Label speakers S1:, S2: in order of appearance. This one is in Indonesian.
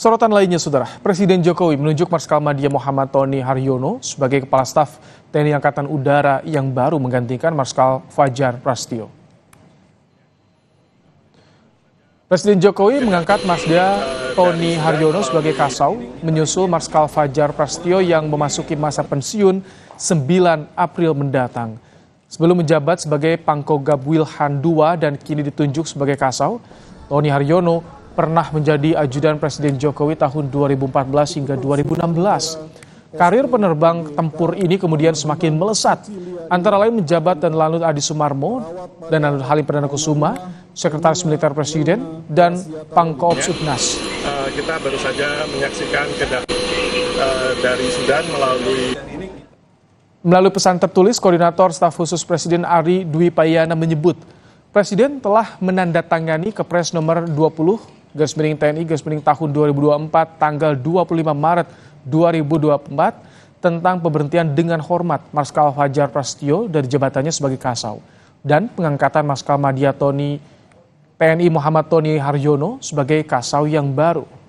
S1: Sorotan lainnya, Saudara, Presiden Jokowi menunjuk Marskal Madia Muhammad Tony Haryono sebagai Kepala Staf TNI Angkatan Udara yang baru menggantikan Marskal Fajar Prastio. Presiden Jokowi mengangkat Marsda Tony Haryono sebagai Kasau, menyusul Marskal Fajar Prastio yang memasuki masa pensiun 9 April mendatang. Sebelum menjabat sebagai Pangkogab Wilhan II dan kini ditunjuk sebagai Kasau, Tony Haryono pernah menjadi ajudan Presiden Jokowi tahun 2014 hingga 2016. Karir penerbang tempur ini kemudian semakin melesat, antara lain menjabat dan Lanut Adi Sumarmo dan Lanut Halim Perdana Kusuma, Sekretaris Militer Presiden, dan Pangkoops Ibnas.
S2: Ya, kita baru saja menyaksikan kedatangan uh, eh, dari Sudan melalui
S1: Melalui pesan tertulis, Koordinator Staf Khusus Presiden Ari Dwi Payana menyebut, Presiden telah menandatangani Kepres nomor 20 Garis Miring TNI Garis Miring tahun 2024 tanggal 25 Maret 2024 tentang pemberhentian dengan hormat Marskal Fajar Prasetyo dari jabatannya sebagai Kasau dan pengangkatan Marskal Madia Tony TNI Muhammad Tony Haryono sebagai Kasau yang baru.